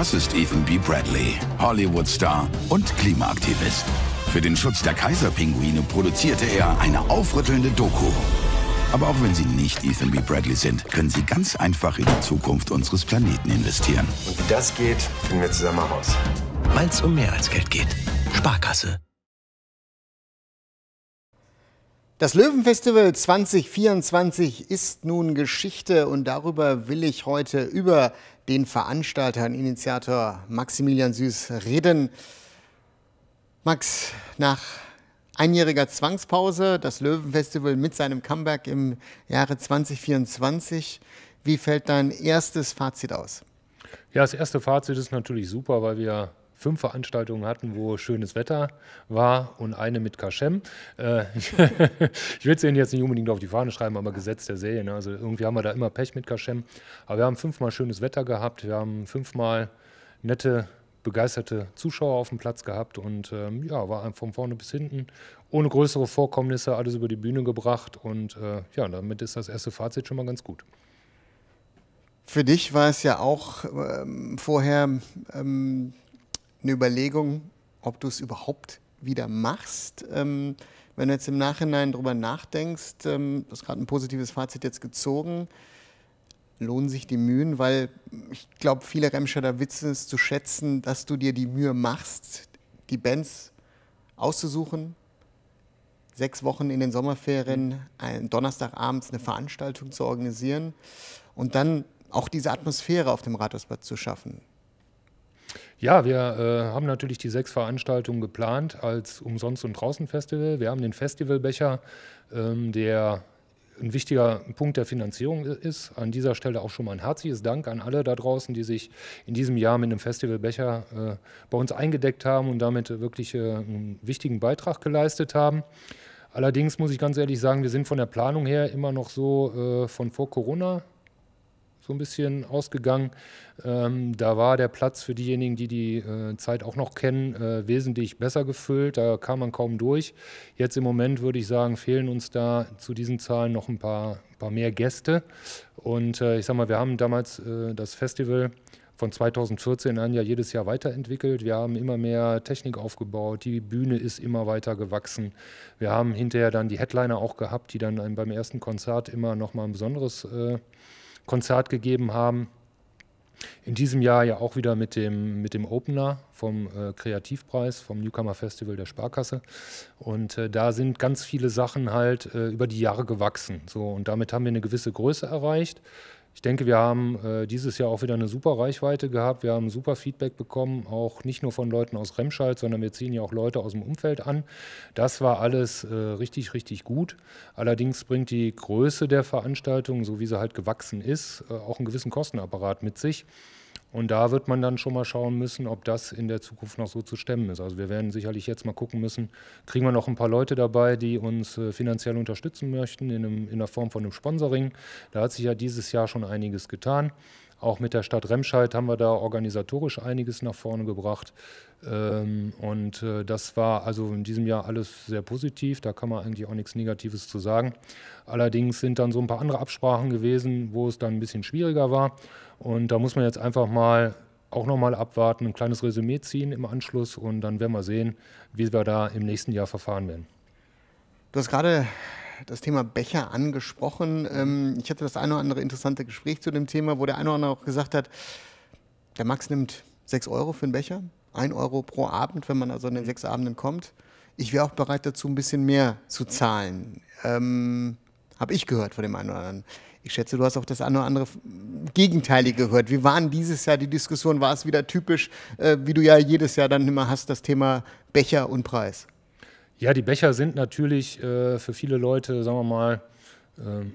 Das ist Ethan B. Bradley, Hollywood-Star und Klimaaktivist. Für den Schutz der Kaiserpinguine produzierte er eine aufrüttelnde Doku. Aber auch wenn Sie nicht Ethan B. Bradley sind, können Sie ganz einfach in die Zukunft unseres Planeten investieren. Und wie das geht, finden wir zusammen heraus. Weil es um mehr als Geld geht. Sparkasse. Das Löwenfestival 2024 ist nun Geschichte und darüber will ich heute über den Veranstalter, und Initiator Maximilian Süß reden. Max, nach einjähriger Zwangspause, das Löwenfestival mit seinem Comeback im Jahre 2024. Wie fällt dein erstes Fazit aus? Ja, das erste Fazit ist natürlich super, weil wir fünf Veranstaltungen hatten, wo schönes Wetter war und eine mit Kaschem. Äh, ich will es Ihnen jetzt nicht unbedingt auf die Fahne schreiben, aber Gesetz der Serien. Ne? Also irgendwie haben wir da immer Pech mit Kaschem. Aber wir haben fünfmal schönes Wetter gehabt, wir haben fünfmal nette begeisterte Zuschauer auf dem Platz gehabt und ähm, ja, war von vorne bis hinten ohne größere Vorkommnisse alles über die Bühne gebracht und äh, ja, damit ist das erste Fazit schon mal ganz gut. Für dich war es ja auch ähm, vorher ähm, eine Überlegung, ob du es überhaupt wieder machst. Ähm, wenn du jetzt im Nachhinein drüber nachdenkst, ähm, du hast gerade ein positives Fazit jetzt gezogen, lohnen sich die Mühen, weil ich glaube, viele Remscheider wissen es zu schätzen, dass du dir die Mühe machst, die Bands auszusuchen. Sechs Wochen in den Sommerferien, einen Donnerstagabends eine Veranstaltung zu organisieren und dann auch diese Atmosphäre auf dem Rathausplatz zu schaffen. Ja, wir äh, haben natürlich die sechs Veranstaltungen geplant als Umsonst- und Draußen-Festival. Wir haben den Festivalbecher, ähm, der ein wichtiger Punkt der Finanzierung ist. An dieser Stelle auch schon mal ein herzliches Dank an alle da draußen, die sich in diesem Jahr mit dem Festivalbecher äh, bei uns eingedeckt haben und damit wirklich äh, einen wichtigen Beitrag geleistet haben. Allerdings muss ich ganz ehrlich sagen, wir sind von der Planung her immer noch so äh, von vor Corona so ein bisschen ausgegangen. Ähm, da war der Platz für diejenigen, die die äh, Zeit auch noch kennen, äh, wesentlich besser gefüllt. Da kam man kaum durch. Jetzt im Moment würde ich sagen, fehlen uns da zu diesen Zahlen noch ein paar, paar mehr Gäste. Und äh, ich sage mal, wir haben damals äh, das Festival von 2014 an ja jedes Jahr weiterentwickelt. Wir haben immer mehr Technik aufgebaut, die Bühne ist immer weiter gewachsen. Wir haben hinterher dann die Headliner auch gehabt, die dann beim ersten Konzert immer nochmal ein besonderes äh, Konzert gegeben haben. In diesem Jahr ja auch wieder mit dem, mit dem Opener vom äh, Kreativpreis, vom Newcomer Festival der Sparkasse. Und äh, da sind ganz viele Sachen halt äh, über die Jahre gewachsen. So, und damit haben wir eine gewisse Größe erreicht ich denke, wir haben äh, dieses Jahr auch wieder eine super Reichweite gehabt. Wir haben super Feedback bekommen, auch nicht nur von Leuten aus Remscheid, sondern wir ziehen ja auch Leute aus dem Umfeld an. Das war alles äh, richtig, richtig gut. Allerdings bringt die Größe der Veranstaltung, so wie sie halt gewachsen ist, äh, auch einen gewissen Kostenapparat mit sich. Und da wird man dann schon mal schauen müssen, ob das in der Zukunft noch so zu stemmen ist. Also wir werden sicherlich jetzt mal gucken müssen, kriegen wir noch ein paar Leute dabei, die uns äh, finanziell unterstützen möchten in, einem, in der Form von einem Sponsoring. Da hat sich ja dieses Jahr schon einiges getan. Auch mit der Stadt Remscheid haben wir da organisatorisch einiges nach vorne gebracht. Ähm, und äh, das war also in diesem Jahr alles sehr positiv. Da kann man eigentlich auch nichts Negatives zu sagen. Allerdings sind dann so ein paar andere Absprachen gewesen, wo es dann ein bisschen schwieriger war. Und da muss man jetzt einfach mal auch nochmal abwarten, ein kleines Resümee ziehen im Anschluss und dann werden wir sehen, wie wir da im nächsten Jahr verfahren werden. Du hast gerade das Thema Becher angesprochen. Ähm, ich hatte das eine oder andere interessante Gespräch zu dem Thema, wo der eine oder andere auch gesagt hat, der Max nimmt 6 Euro für einen Becher, 1 Euro pro Abend, wenn man also an den sechs Abenden kommt. Ich wäre auch bereit dazu, ein bisschen mehr zu zahlen. Ähm, Habe ich gehört von dem einen oder anderen. Ich schätze, du hast auch das eine oder andere Gegenteilige gehört. Wie waren dieses Jahr die Diskussion? War es wieder typisch, äh, wie du ja jedes Jahr dann immer hast, das Thema Becher und Preis? Ja, die Becher sind natürlich äh, für viele Leute, sagen wir mal, ähm,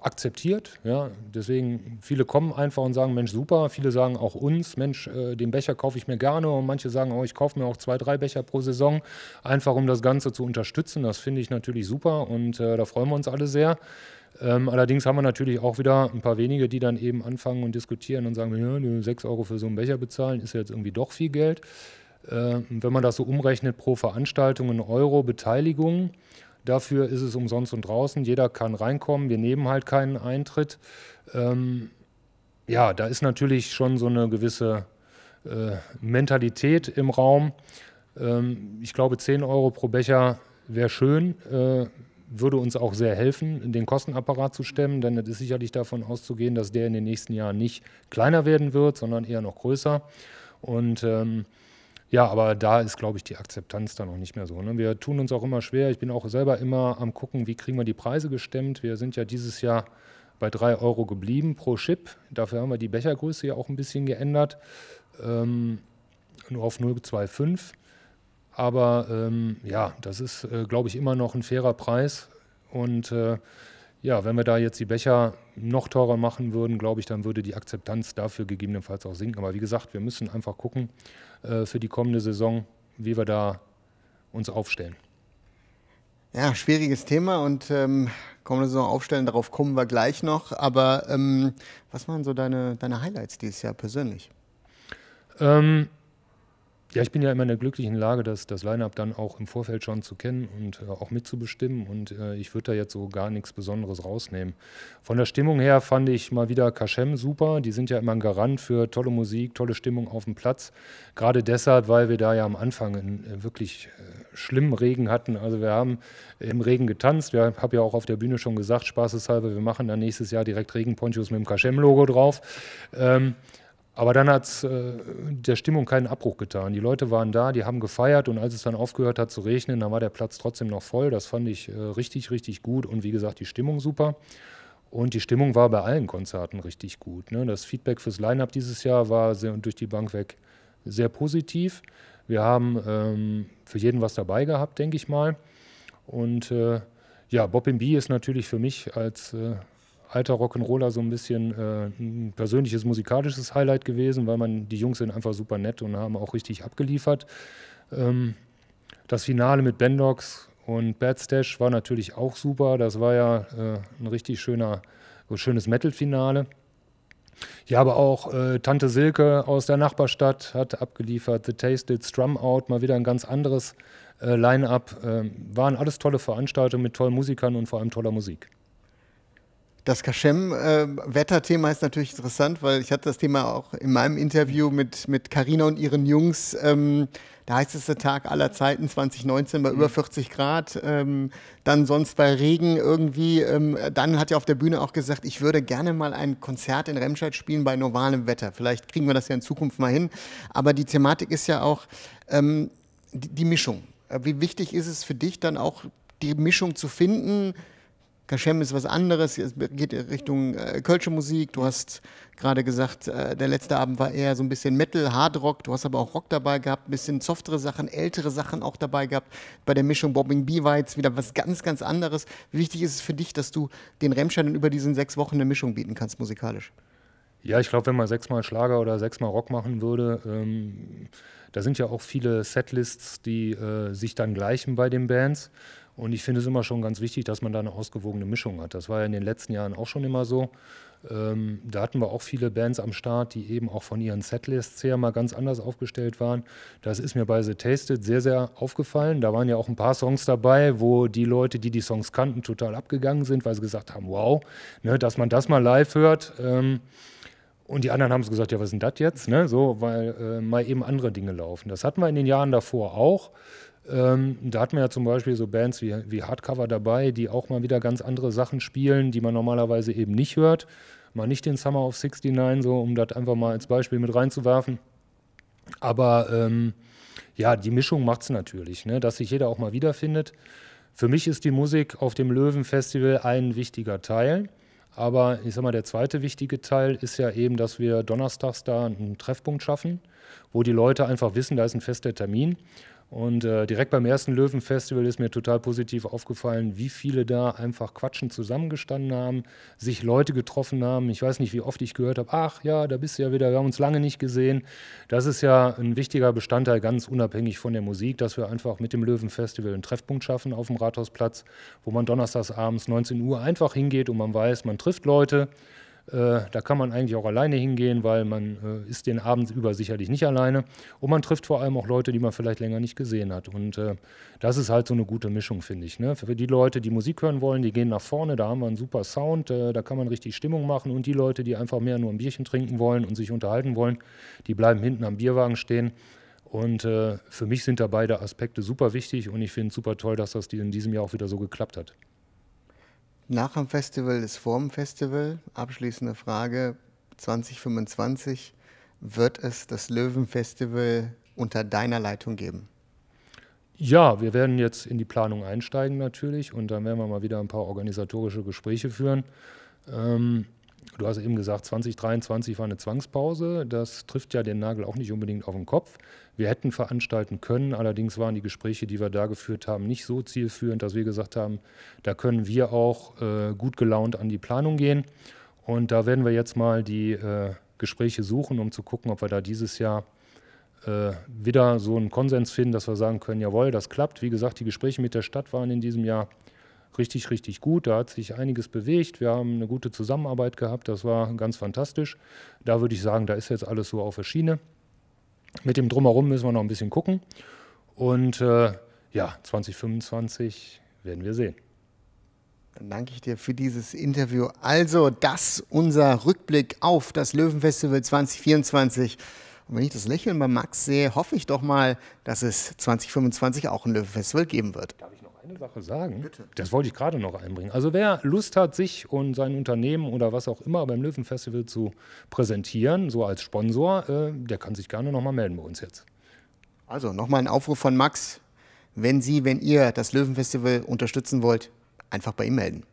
akzeptiert. Ja? Deswegen, viele kommen einfach und sagen, Mensch, super. Viele sagen auch uns, Mensch, äh, den Becher kaufe ich mir gerne. Und manche sagen, oh, ich kaufe mir auch zwei, drei Becher pro Saison, einfach um das Ganze zu unterstützen. Das finde ich natürlich super und äh, da freuen wir uns alle sehr. Ähm, allerdings haben wir natürlich auch wieder ein paar wenige, die dann eben anfangen und diskutieren und sagen, ja, 6 Euro für so einen Becher bezahlen, ist jetzt irgendwie doch viel Geld. Äh, wenn man das so umrechnet pro Veranstaltung in Euro Beteiligung, dafür ist es umsonst und draußen. Jeder kann reinkommen. Wir nehmen halt keinen Eintritt. Ähm, ja, da ist natürlich schon so eine gewisse äh, Mentalität im Raum. Ähm, ich glaube, 10 Euro pro Becher wäre schön. Äh, würde uns auch sehr helfen, den Kostenapparat zu stemmen, denn es ist sicherlich davon auszugehen, dass der in den nächsten Jahren nicht kleiner werden wird, sondern eher noch größer. Und ähm, ja, aber da ist, glaube ich, die Akzeptanz dann auch nicht mehr so. Ne? Wir tun uns auch immer schwer. Ich bin auch selber immer am gucken, wie kriegen wir die Preise gestemmt. Wir sind ja dieses Jahr bei 3 Euro geblieben pro Chip. Dafür haben wir die Bechergröße ja auch ein bisschen geändert. Ähm, nur auf 0,25. Aber ähm, ja, das ist, äh, glaube ich, immer noch ein fairer Preis. Und äh, ja, wenn wir da jetzt die Becher noch teurer machen würden, glaube ich, dann würde die Akzeptanz dafür gegebenenfalls auch sinken. Aber wie gesagt, wir müssen einfach gucken äh, für die kommende Saison, wie wir da uns aufstellen. Ja, schwieriges Thema und ähm, kommende Saison aufstellen, darauf kommen wir gleich noch. Aber ähm, was waren so deine, deine Highlights dieses Jahr persönlich? Ähm, ja, ich bin ja immer in der glücklichen Lage, das, das Line-Up dann auch im Vorfeld schon zu kennen und äh, auch mitzubestimmen. Und äh, ich würde da jetzt so gar nichts Besonderes rausnehmen. Von der Stimmung her fand ich mal wieder Kashem super. Die sind ja immer ein Garant für tolle Musik, tolle Stimmung auf dem Platz. Gerade deshalb, weil wir da ja am Anfang einen äh, wirklich äh, schlimmen Regen hatten. Also wir haben im Regen getanzt. Ich habe ja auch auf der Bühne schon gesagt, spaßeshalber, wir machen dann nächstes Jahr direkt Regenponchos mit dem kashem logo drauf. Ähm, aber dann hat es äh, der Stimmung keinen Abbruch getan. Die Leute waren da, die haben gefeiert und als es dann aufgehört hat zu regnen, dann war der Platz trotzdem noch voll. Das fand ich äh, richtig, richtig gut und wie gesagt, die Stimmung super. Und die Stimmung war bei allen Konzerten richtig gut. Ne? Das Feedback fürs Line-Up dieses Jahr war sehr, durch die Bank weg sehr positiv. Wir haben ähm, für jeden was dabei gehabt, denke ich mal. Und äh, ja, Bob B ist natürlich für mich als äh, alter Rock'n'Roller so ein bisschen äh, ein persönliches musikalisches Highlight gewesen, weil man die Jungs sind einfach super nett und haben auch richtig abgeliefert. Ähm, das Finale mit Bendox und Bad Stash war natürlich auch super. Das war ja äh, ein richtig schöner, schönes Metal-Finale. Ja, aber auch äh, Tante Silke aus der Nachbarstadt hat abgeliefert. The Tasted Strum Out, mal wieder ein ganz anderes äh, Line-up. Ähm, waren alles tolle Veranstaltungen mit tollen Musikern und vor allem toller Musik. Das Kaschem-Wetterthema ist natürlich interessant, weil ich hatte das Thema auch in meinem Interview mit, mit Carina und ihren Jungs. Ähm, der heißeste Tag aller Zeiten 2019 bei mhm. über 40 Grad, ähm, dann sonst bei Regen irgendwie. Ähm, dann hat er auf der Bühne auch gesagt, ich würde gerne mal ein Konzert in Remscheid spielen bei normalem Wetter. Vielleicht kriegen wir das ja in Zukunft mal hin. Aber die Thematik ist ja auch ähm, die, die Mischung. Wie wichtig ist es für dich dann auch, die Mischung zu finden? Kashem ist was anderes, es geht Richtung äh, Kölsche Musik. Du hast gerade gesagt, äh, der letzte Abend war eher so ein bisschen Metal, Hard Rock. Du hast aber auch Rock dabei gehabt, ein bisschen softere Sachen, ältere Sachen auch dabei gehabt. Bei der Mischung Bobbing B war wieder was ganz, ganz anderes. Wie wichtig ist es für dich, dass du den Remschern über diesen sechs Wochen eine Mischung bieten kannst musikalisch? Ja, ich glaube, wenn man sechsmal Schlager oder sechsmal Rock machen würde, ähm, da sind ja auch viele Setlists, die äh, sich dann gleichen bei den Bands. Und ich finde es immer schon ganz wichtig, dass man da eine ausgewogene Mischung hat. Das war ja in den letzten Jahren auch schon immer so. Ähm, da hatten wir auch viele Bands am Start, die eben auch von ihren Setlists her mal ganz anders aufgestellt waren. Das ist mir bei The Tasted sehr, sehr aufgefallen. Da waren ja auch ein paar Songs dabei, wo die Leute, die die Songs kannten, total abgegangen sind, weil sie gesagt haben, wow, ne, dass man das mal live hört. Ähm, und die anderen haben es gesagt, ja, was ist denn das jetzt? Ne? So, weil äh, mal eben andere Dinge laufen. Das hatten wir in den Jahren davor auch. Ähm, da hat man ja zum Beispiel so Bands wie, wie Hardcover dabei, die auch mal wieder ganz andere Sachen spielen, die man normalerweise eben nicht hört. Mal nicht den Summer of 69, so um das einfach mal als Beispiel mit reinzuwerfen. Aber ähm, ja, die Mischung macht es natürlich, ne? dass sich jeder auch mal wiederfindet. Für mich ist die Musik auf dem Löwenfestival ein wichtiger Teil. Aber ich sag mal, der zweite wichtige Teil ist ja eben, dass wir donnerstags da einen Treffpunkt schaffen, wo die Leute einfach wissen, da ist ein fester Termin. Und äh, direkt beim ersten Löwenfestival ist mir total positiv aufgefallen, wie viele da einfach quatschend zusammengestanden haben, sich Leute getroffen haben. Ich weiß nicht, wie oft ich gehört habe, ach ja, da bist du ja wieder, wir haben uns lange nicht gesehen. Das ist ja ein wichtiger Bestandteil, ganz unabhängig von der Musik, dass wir einfach mit dem Löwenfestival einen Treffpunkt schaffen auf dem Rathausplatz, wo man donnerstags abends 19 Uhr einfach hingeht und man weiß, man trifft Leute. Äh, da kann man eigentlich auch alleine hingehen, weil man äh, ist den Abend über sicherlich nicht alleine. Und man trifft vor allem auch Leute, die man vielleicht länger nicht gesehen hat. Und äh, das ist halt so eine gute Mischung, finde ich. Ne? Für die Leute, die Musik hören wollen, die gehen nach vorne, da haben wir einen super Sound, äh, da kann man richtig Stimmung machen. Und die Leute, die einfach mehr nur ein Bierchen trinken wollen und sich unterhalten wollen, die bleiben hinten am Bierwagen stehen. Und äh, für mich sind da beide Aspekte super wichtig und ich finde es super toll, dass das in diesem Jahr auch wieder so geklappt hat. Nach dem Festival ist vor dem Festival. Abschließende Frage: 2025 wird es das Löwenfestival unter deiner Leitung geben? Ja, wir werden jetzt in die Planung einsteigen natürlich und dann werden wir mal wieder ein paar organisatorische Gespräche führen. Ähm, du hast eben gesagt, 2023 war eine Zwangspause. Das trifft ja den Nagel auch nicht unbedingt auf den Kopf. Wir hätten veranstalten können, allerdings waren die Gespräche, die wir da geführt haben, nicht so zielführend, dass wir gesagt haben, da können wir auch äh, gut gelaunt an die Planung gehen. Und da werden wir jetzt mal die äh, Gespräche suchen, um zu gucken, ob wir da dieses Jahr äh, wieder so einen Konsens finden, dass wir sagen können, jawohl, das klappt. Wie gesagt, die Gespräche mit der Stadt waren in diesem Jahr richtig, richtig gut. Da hat sich einiges bewegt. Wir haben eine gute Zusammenarbeit gehabt. Das war ganz fantastisch. Da würde ich sagen, da ist jetzt alles so auf der Schiene. Mit dem Drumherum müssen wir noch ein bisschen gucken. Und äh, ja, 2025 werden wir sehen. Dann danke ich dir für dieses Interview. Also, das unser Rückblick auf das Löwenfestival 2024. Und wenn ich das Lächeln bei Max sehe, hoffe ich doch mal, dass es 2025 auch ein Löwe-Festival geben wird. Darf ich noch eine Sache sagen? Bitte. Das wollte ich gerade noch einbringen. Also wer Lust hat, sich und sein Unternehmen oder was auch immer beim Löwenfestival zu präsentieren, so als Sponsor, äh, der kann sich gerne nochmal melden bei uns jetzt. Also nochmal ein Aufruf von Max. Wenn Sie, wenn ihr das Löwenfestival unterstützen wollt, einfach bei ihm melden.